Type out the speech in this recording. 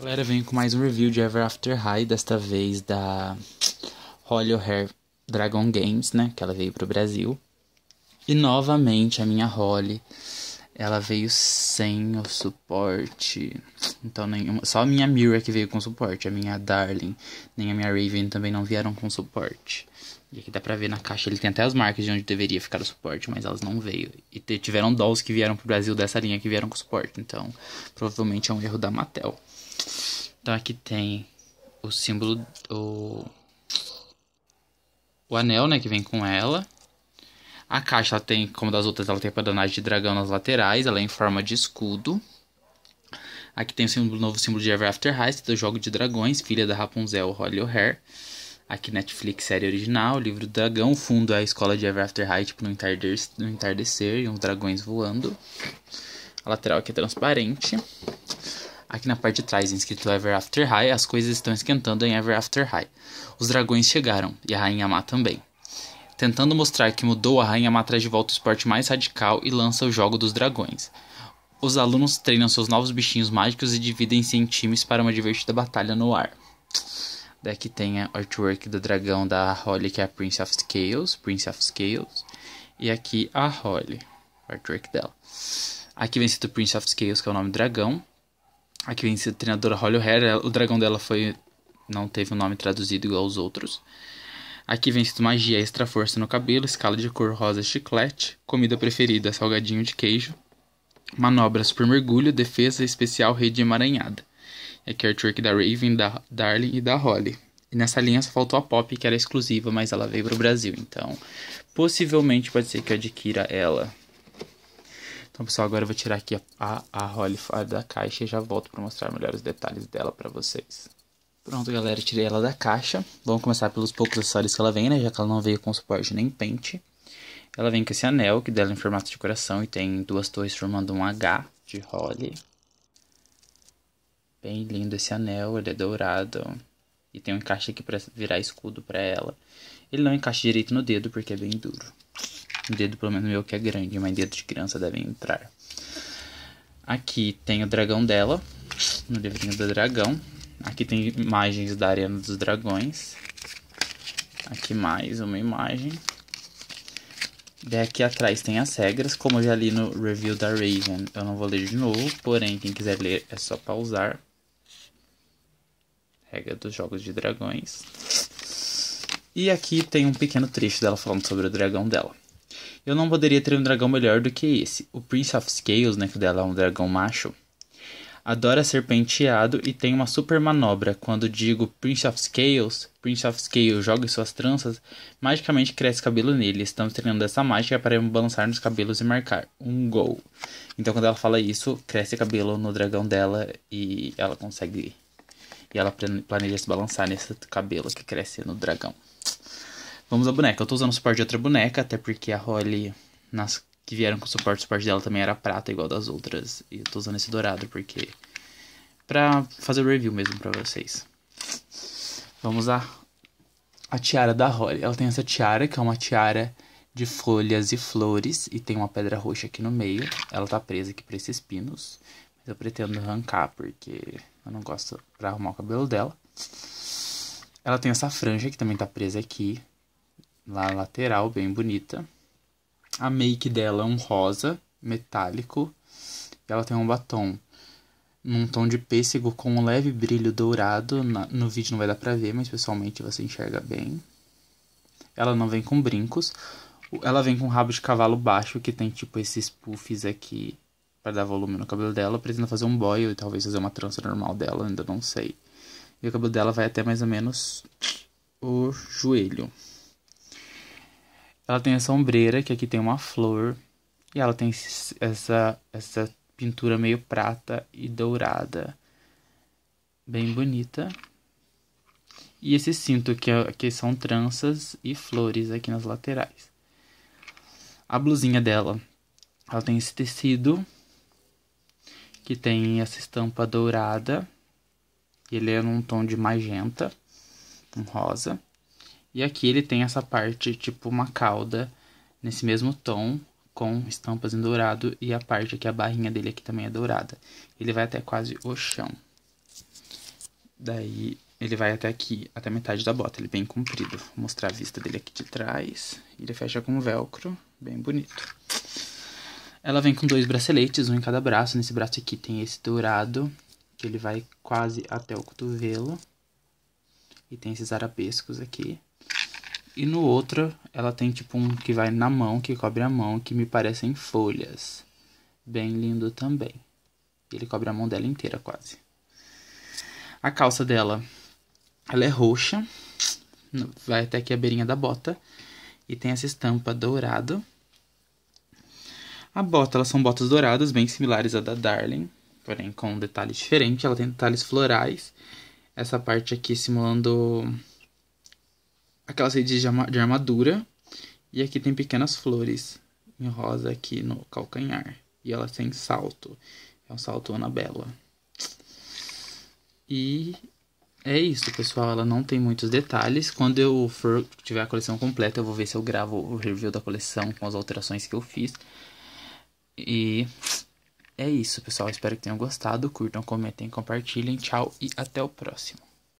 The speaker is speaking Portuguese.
Galera, venho com mais um review de Ever After High, desta vez da Holly O'Hare Dragon Games, né? Que ela veio pro Brasil. E novamente a minha Holly, ela veio sem o suporte. Então nenhuma, só a minha Mirror que veio com suporte, a minha Darling, nem a minha Raven também não vieram com suporte. E aqui dá pra ver na caixa, ele tem até as marcas de onde deveria ficar o suporte, mas elas não veio. E tiveram dolls que vieram pro Brasil dessa linha que vieram com suporte, então provavelmente é um erro da Mattel. Então aqui tem o símbolo, o, o anel, né, que vem com ela. A caixa ela tem, como das outras, ela tem a padronagem de dragão nas laterais, ela é em forma de escudo. Aqui tem o símbolo, novo símbolo de Ever After Heist, do jogo de dragões, filha da Rapunzel, Holly O'Hare. Aqui Netflix, série original, livro do dragão, fundo é a escola de Ever After High, tipo, no entardecer, no entardecer e uns dragões voando. A lateral aqui é transparente. Aqui na parte de trás, inscrito Ever After High, as coisas estão esquentando em Ever After High. Os dragões chegaram, e a Rainha Má também. Tentando mostrar que mudou, a Rainha Má traz de volta o esporte mais radical e lança o jogo dos dragões. Os alunos treinam seus novos bichinhos mágicos e dividem-se em times para uma divertida batalha no ar. Daqui tem a artwork do dragão da Holly, que é a Prince of Scales, Prince of Scales. E aqui a Holly, o artwork dela. Aqui vem escrito Prince of Scales, que é o nome do dragão a que a treinadora Holly O'Hara. O dragão dela foi não teve o um nome traduzido igual aos outros. Aqui vem sido magia, extra força no cabelo, escala de cor rosa chiclete, comida preferida salgadinho de queijo, manobras por mergulho, defesa especial rede emaranhada. É, é artwork da Raven, da Darling e da Holly. E nessa linha só faltou a Pop, que era exclusiva, mas ela veio para o Brasil, então possivelmente pode ser que eu adquira ela então, pessoal, agora eu vou tirar aqui a, a, a da caixa e já volto para mostrar melhor os detalhes dela para vocês. Pronto, galera, tirei ela da caixa. Vamos começar pelos poucos acessórios que ela vem, né? Já que ela não veio com suporte nem pente. Ela vem com esse anel, que dela é em formato de coração e tem duas torres formando um H de Holly. Bem lindo esse anel, ele é dourado. E tem um encaixe aqui para virar escudo para ela. Ele não encaixa direito no dedo porque é bem duro um dedo, pelo menos meu, que é grande, mas dedo de criança devem entrar. Aqui tem o dragão dela, no livrinho do dragão. Aqui tem imagens da Arena dos Dragões. Aqui mais uma imagem. Daqui atrás tem as regras, como eu já li no review da Raven. Eu não vou ler de novo, porém, quem quiser ler é só pausar. Regra dos Jogos de Dragões. E aqui tem um pequeno trecho dela falando sobre o dragão dela. Eu não poderia ter um dragão melhor do que esse. O Prince of Scales, né, que dela é um dragão macho, adora ser penteado e tem uma super manobra. Quando digo Prince of Scales, Prince of Scales joga em suas tranças, magicamente cresce cabelo nele. Estamos treinando essa mágica para balançar nos cabelos e marcar um gol. Então quando ela fala isso, cresce cabelo no dragão dela e ela consegue e ela planeja se balançar nesse cabelo que cresce no dragão. Vamos à boneca. Eu tô usando o suporte de outra boneca, até porque a Holly, nas que vieram com o suporte, o suporte dela também era prata, igual das outras. E eu tô usando esse dourado porque. pra fazer o review mesmo pra vocês. Vamos à. A tiara da Holly. Ela tem essa tiara, que é uma tiara de folhas e flores. E tem uma pedra roxa aqui no meio. Ela tá presa aqui pra esses pinos. Mas eu pretendo arrancar, porque eu não gosto pra arrumar o cabelo dela. Ela tem essa franja que também tá presa aqui lá lateral, bem bonita. A make dela é um rosa metálico e ela tem um batom num tom de pêssego com um leve brilho dourado. Na, no vídeo não vai dar pra ver, mas pessoalmente você enxerga bem. Ela não vem com brincos. Ela vem com rabo de cavalo baixo, que tem tipo esses puffs aqui para dar volume no cabelo dela. Precisa fazer um boy e talvez fazer uma trança normal dela, ainda não sei. E o cabelo dela vai até mais ou menos o joelho. Ela tem essa ombreira, que aqui tem uma flor. E ela tem essa, essa pintura meio prata e dourada. Bem bonita. E esse cinto, que, é, que são tranças e flores aqui nas laterais. A blusinha dela, ela tem esse tecido. Que tem essa estampa dourada. Ele é num tom de magenta, um rosa. E aqui ele tem essa parte, tipo uma cauda, nesse mesmo tom, com estampas em dourado. E a parte aqui, a barrinha dele aqui também é dourada. Ele vai até quase o chão. Daí ele vai até aqui, até metade da bota. Ele é bem comprido. Vou mostrar a vista dele aqui de trás. Ele fecha com velcro, bem bonito. Ela vem com dois braceletes, um em cada braço. Nesse braço aqui tem esse dourado, que ele vai quase até o cotovelo. E tem esses arabescos aqui. E no outro, ela tem tipo um que vai na mão, que cobre a mão, que me parecem folhas. Bem lindo também. Ele cobre a mão dela inteira, quase. A calça dela, ela é roxa, vai até aqui a beirinha da bota. E tem essa estampa dourada. A bota, elas são botas douradas, bem similares à da Darling, porém com detalhes diferentes. Ela tem detalhes florais. Essa parte aqui simulando aquelas redes de armadura. E aqui tem pequenas flores em rosa aqui no calcanhar. E ela tem salto. É um salto Anabela. E é isso, pessoal. Ela não tem muitos detalhes. Quando eu for tiver a coleção completa, eu vou ver se eu gravo o review da coleção com as alterações que eu fiz. E é isso, pessoal. Espero que tenham gostado. Curtam, comentem, compartilhem. Tchau e até o próximo.